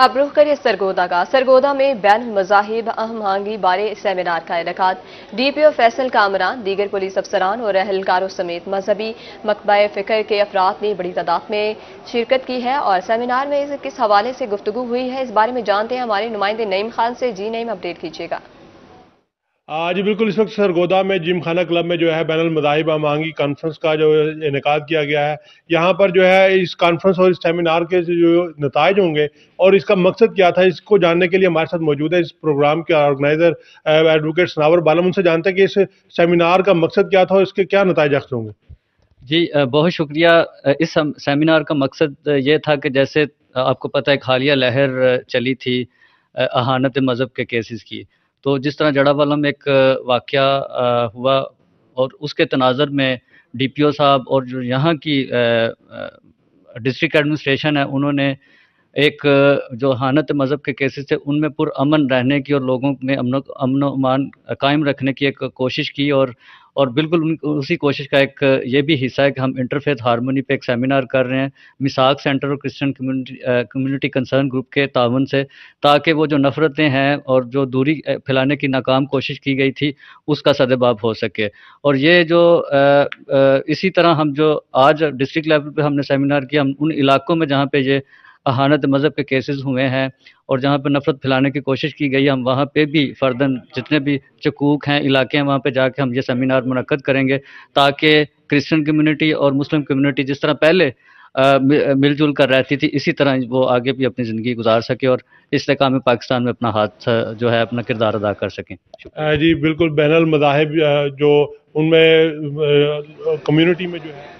अब रुख करिए सरगोदा का सरगोदा में बैन मजाहिब अहम हांगी बारे सेमिनार का इनका डीपीओ फैसल कामरान दीगर पुलिस अफसरान और अहलकारों समेत मजहबी मकबा फ़िक्र के अफराद ने बड़ी तादाद में शिरकत की है और सेमिनार में किस हवाले से गुफ्तु हुई है इस बारे में जानते हैं हमारे नुमाइंदे नईम खान से जी नईम अपडेट कीजिएगा आज हाँ बिल्कुल इस वक्त सरगोदा में जिम खाना क्लब में जो है बैन मजाहिब आमांगी कॉन्फ्रेंस का जो इनका किया गया है यहाँ पर जो है इस कॉन्फ्रेंस और इस सेमिनार के जो नतज होंगे और इसका मकसद क्या था इसको जानने के लिए हमारे साथ मौजूद है इस प्रोग्राम के ऑर्गेनाइजर एडवोकेट सनावर बालम उनसे जानते हैं कि इस सेमिनार का मकसद क्या था और इसके क्या नतज अक्स होंगे जी बहुत शुक्रिया इस सेमिनार का मकसद ये था कि जैसे आपको पता है हालिया लहर चली थी अहानत मज़हब के केसेस की तो जिस तरह जड़ावालम एक वाक़ हुआ और उसके तनाजर में डी पी ओ साहब और जो यहाँ की डिस्ट्रिक्ट एडमिनिस्ट्रेशन है उन्होंने एक जो हानत मज़हब के केसेस थे उनमें पुरअमन रहने की और लोगों में अमन अमन अमान कायम रखने की एक कोशिश की और और बिल्कुल उन उसी कोशिश का एक ये भी हिस्सा है कि हम इंटरफेथ हारमोनी पे एक सेमिनार कर रहे हैं मिसाक सेंटर और Christian community community concern group के तावन से ताकि वो जो नफरतें हैं और जो दूरी फैलाने की नाकाम कोशिश की गई थी उसका सदबाब हो सके और ये जो आ, आ, इसी तरह हम जो आज डिस्ट्रिक्ट लेवल पर हमने सेमिनार किया हम उन इलाकों में जहाँ पे ये अहानत मज़हब के केसेस हुए हैं और जहाँ पर नफ़रत फैलाने की कोशिश की गई हम वहाँ पे भी फ़र्दन जितने भी चकूक हैं इलाके हैं वहाँ पे जाके हम ये सेमिनार मुनद करेंगे ताकि क्रिश्चियन कम्युनिटी और मुस्लिम कम्युनिटी जिस तरह पहले मिलजुल कर रहती थी इसी तरह वो आगे भी अपनी ज़िंदगी गुजार सके और इस लका में पाकिस्तान में अपना हाथ जो है अपना किरदार अदा कर सकें जी बिल्कुल बैन मजाहब जो उनमें कम्यूनिटी में जो है